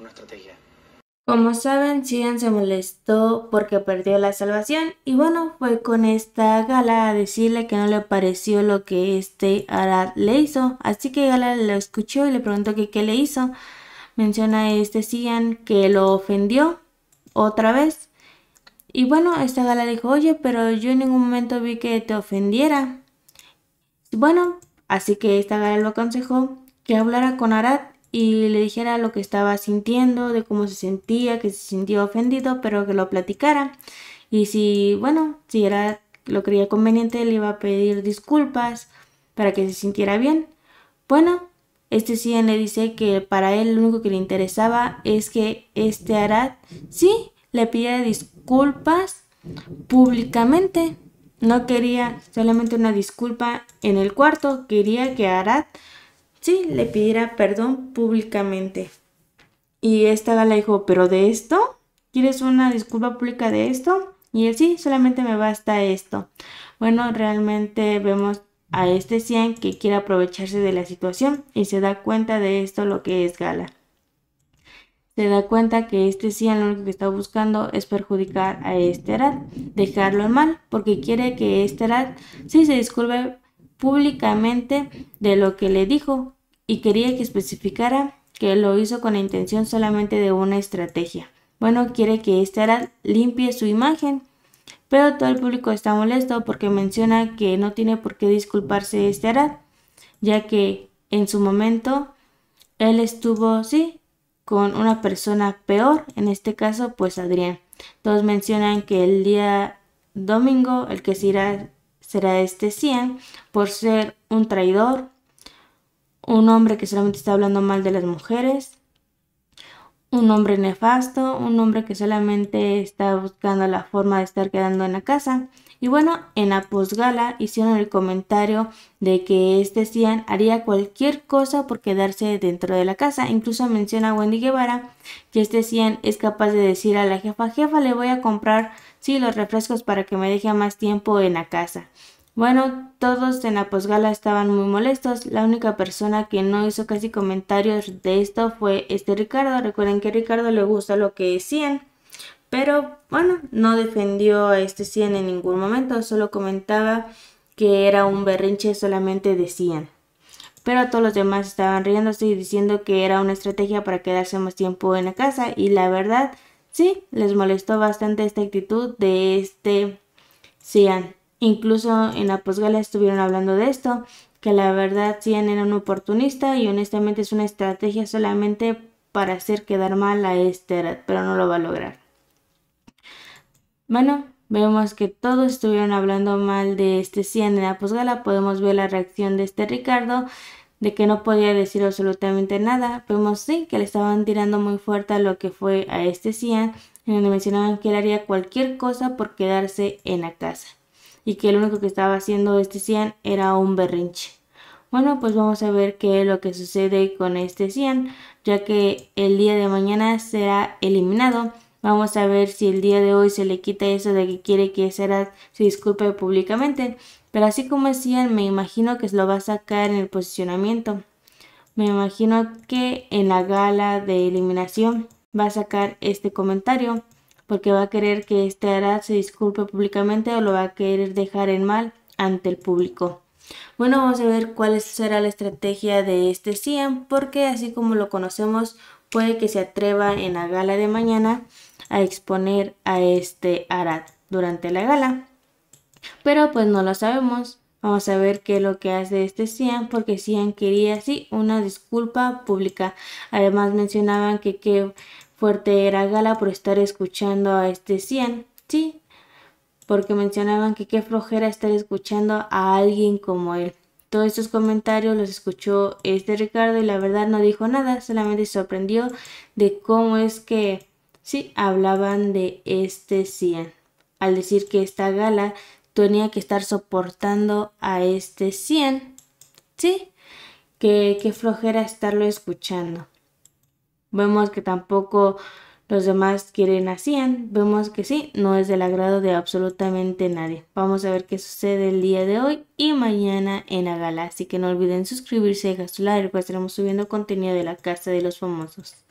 una estrategia. Como saben, Sian se molestó porque perdió la salvación y bueno, fue con esta Gala a decirle que no le pareció lo que este Arad le hizo. Así que Gala lo escuchó y le preguntó que qué le hizo. Menciona este Sian que lo ofendió otra vez. Y bueno, esta Gala dijo, oye, pero yo en ningún momento vi que te ofendiera. Bueno, así que esta Gala lo aconsejó que hablara con Arad y le dijera lo que estaba sintiendo, de cómo se sentía, que se sintió ofendido, pero que lo platicara. Y si, bueno, si era lo creía conveniente, le iba a pedir disculpas para que se sintiera bien. Bueno, este sí le dice que para él lo único que le interesaba es que este Arad sí le pidiera disculpas públicamente. No quería solamente una disculpa en el cuarto, quería que Arad sí, le pidiera perdón públicamente. Y esta gala dijo, pero de esto, ¿quieres una disculpa pública de esto? Y él sí, solamente me basta esto. Bueno, realmente vemos a este 100 que quiere aprovecharse de la situación y se da cuenta de esto lo que es gala. Se da cuenta que este 100 lo único que está buscando es perjudicar a este edad. dejarlo en mal, porque quiere que este edad sí se disculpe públicamente de lo que le dijo y quería que especificara que lo hizo con la intención solamente de una estrategia. Bueno, quiere que este Arad limpie su imagen, pero todo el público está molesto porque menciona que no tiene por qué disculparse este Arad, ya que en su momento él estuvo, sí, con una persona peor, en este caso pues Adrián. Todos mencionan que el día domingo el que se irá será este 100 por ser un traidor, un hombre que solamente está hablando mal de las mujeres, un hombre nefasto, un hombre que solamente está buscando la forma de estar quedando en la casa. Y bueno, en la posgala hicieron el comentario de que este Cian haría cualquier cosa por quedarse dentro de la casa. Incluso menciona a Wendy Guevara que este Cian es capaz de decir a la jefa, jefa, le voy a comprar, sí, los refrescos para que me deje más tiempo en la casa. Bueno, todos en la posgala estaban muy molestos. La única persona que no hizo casi comentarios de esto fue este Ricardo. Recuerden que a Ricardo le gusta lo que decían. Pero bueno, no defendió a este cien en ningún momento, solo comentaba que era un berrinche solamente de cien. Pero todos los demás estaban riéndose y diciendo que era una estrategia para quedarse más tiempo en la casa y la verdad, sí, les molestó bastante esta actitud de este Cian. Incluso en la posgala estuvieron hablando de esto, que la verdad Cian era un oportunista y honestamente es una estrategia solamente para hacer quedar mal a este edad, pero no lo va a lograr. Bueno, vemos que todos estuvieron hablando mal de este Cian en la posgala, podemos ver la reacción de este Ricardo de que no podía decir absolutamente nada. Vemos sí que le estaban tirando muy fuerte a lo que fue a este Cian, en donde mencionaban que él haría cualquier cosa por quedarse en la casa y que lo único que estaba haciendo este Cian era un berrinche. Bueno, pues vamos a ver qué es lo que sucede con este Cian, ya que el día de mañana será eliminado. Vamos a ver si el día de hoy se le quita eso de que quiere que Sera se disculpe públicamente. Pero así como es Cian, me imagino que se lo va a sacar en el posicionamiento. Me imagino que en la gala de eliminación va a sacar este comentario porque va a querer que este Arad se disculpe públicamente o lo va a querer dejar en mal ante el público. Bueno, vamos a ver cuál será la estrategia de este CIEM, porque así como lo conocemos, puede que se atreva en la gala de mañana a exponer a este Arad durante la gala. Pero pues no lo sabemos. Vamos a ver qué es lo que hace este Cian, porque Cian quería sí, una disculpa pública. Además mencionaban que qué fuerte era Gala por estar escuchando a este Cian. Sí, porque mencionaban que qué flojera estar escuchando a alguien como él. Todos estos comentarios los escuchó este Ricardo y la verdad no dijo nada, solamente sorprendió de cómo es que sí hablaban de este Cian. Al decir que esta gala tenía que estar soportando a este 100. ¿Sí? Que, qué flojera estarlo escuchando. Vemos que tampoco los demás quieren a 100. Vemos que sí, no es del agrado de absolutamente nadie. Vamos a ver qué sucede el día de hoy y mañana en Agala. Así que no olviden suscribirse, dejar su like, pues estaremos subiendo contenido de la Casa de los Famosos.